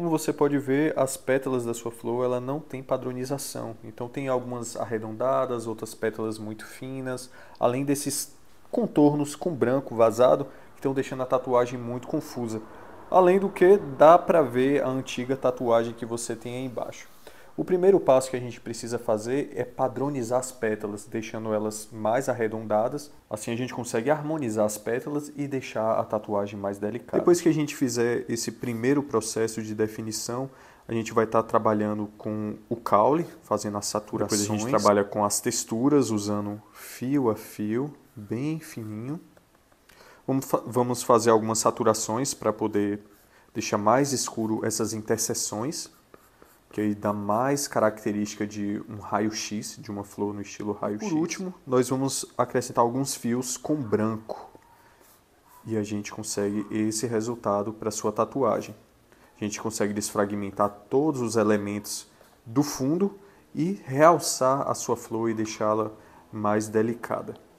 Como você pode ver, as pétalas da sua flor ela não tem padronização. Então tem algumas arredondadas, outras pétalas muito finas, além desses contornos com branco vazado que estão deixando a tatuagem muito confusa. Além do que, dá para ver a antiga tatuagem que você tem aí embaixo. O primeiro passo que a gente precisa fazer é padronizar as pétalas, deixando elas mais arredondadas. Assim a gente consegue harmonizar as pétalas e deixar a tatuagem mais delicada. Depois que a gente fizer esse primeiro processo de definição, a gente vai estar trabalhando com o caule, fazendo as saturações. Depois a gente trabalha com as texturas, usando fio a fio, bem fininho. Vamos fazer algumas saturações para poder deixar mais escuro essas interseções que aí dá mais característica de um raio-x, de uma flor no estilo raio-x. Por último, nós vamos acrescentar alguns fios com branco e a gente consegue esse resultado para sua tatuagem. A gente consegue desfragmentar todos os elementos do fundo e realçar a sua flor e deixá-la mais delicada.